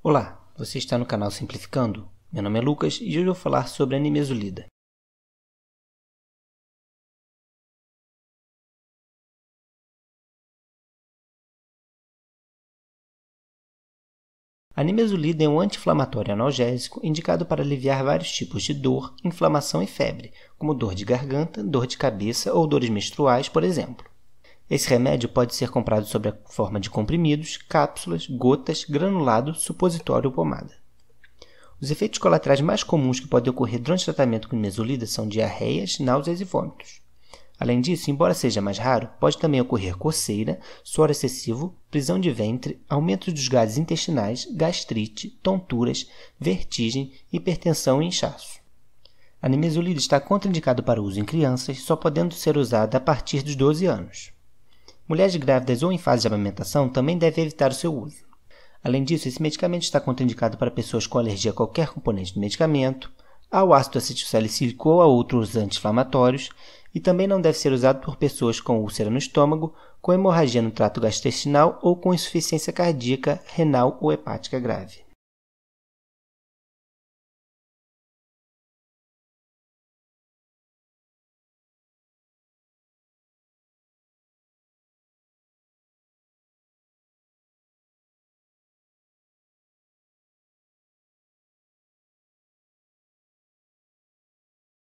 Olá, você está no canal Simplificando? Meu nome é Lucas e hoje eu vou falar sobre a nimesulida. A nimesulida é um anti-inflamatório analgésico indicado para aliviar vários tipos de dor, inflamação e febre, como dor de garganta, dor de cabeça ou dores menstruais, por exemplo. Esse remédio pode ser comprado sob a forma de comprimidos, cápsulas, gotas, granulado, supositório ou pomada. Os efeitos colaterais mais comuns que podem ocorrer durante o tratamento com mesolida são diarreias, náuseas e vômitos. Além disso, embora seja mais raro, pode também ocorrer coceira, suor excessivo, prisão de ventre, aumento dos gases intestinais, gastrite, tonturas, vertigem, hipertensão e inchaço. A nimesulida está contraindicada para uso em crianças, só podendo ser usada a partir dos 12 anos. Mulheres grávidas ou em fase de amamentação também devem evitar o seu uso. Além disso, esse medicamento está contraindicado para pessoas com alergia a qualquer componente do medicamento, ao ácido acetilsalicílico ou a outros anti-inflamatórios, e também não deve ser usado por pessoas com úlcera no estômago, com hemorragia no trato gastrointestinal ou com insuficiência cardíaca, renal ou hepática grave.